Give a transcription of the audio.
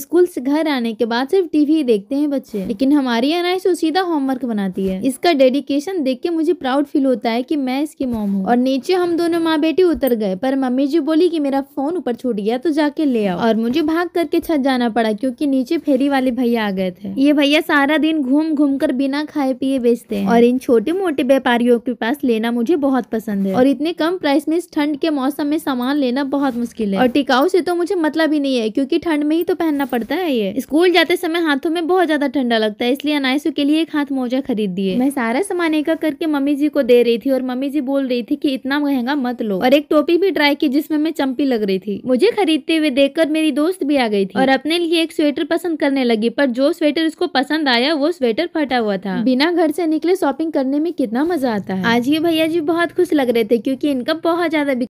school से घर आने के बाद सिर्फ टीवी देखते हैं बच्चे लेकिन हमारी अनाइश सीधा होमवर्क बनाती है इसका डेडिकेशन देख के मुझे प्राउड फील होता है की मैं इसकी मोम हूँ और नीचे हम दोनों माँ बेटी उतर गए पर मम्मी जी बोली की मेरा फोन ऊपर छूट गया तो जाके ले आओ और मुझे भाग करके छत जाना पड़ा क्योंकि नीचे फेरी वाले भैया आ गए थे ये भैया सारा दिन घूम घूम कर बिना खाए पिए बेचते हैं और इन छोटे मोटे व्यापारियों के पास लेना मुझे बहुत पसंद है और इतने कम प्राइस में इस ठंड के मौसम में सामान लेना बहुत मुश्किल है और टिकाऊ से तो मुझे मतलब ही नहीं है क्योंकि ठंड में ही तो पहनना पड़ता है ये स्कूल जाते समय हाथों में बहुत ज्यादा ठंडा लगता है इसलिए अनायसु के लिए एक हाथ मोजा खरीद दिए मैं सारा सामान एक करके मम्मी जी को दे रही थी और मम्मी जी बोल रही थी की इतना महंगा मत लो और एक टोपी भी ट्राई की जिसमे मैं चंपी लग रही थी मुझे खरीदते हुए देखकर मेरी दोस्त भी आ गई थी और अपने लिए एक स्वेटर पसंद करने लगी पर जो स्वेटर उसको पसंद आया वो स्वेटर फटा हुआ था बिना घर से निकले शॉपिंग करने में कितना मजा आता है आज ये भैया जी बहुत खुश लग रहे थे क्योंकि इनका बहुत ज्यादा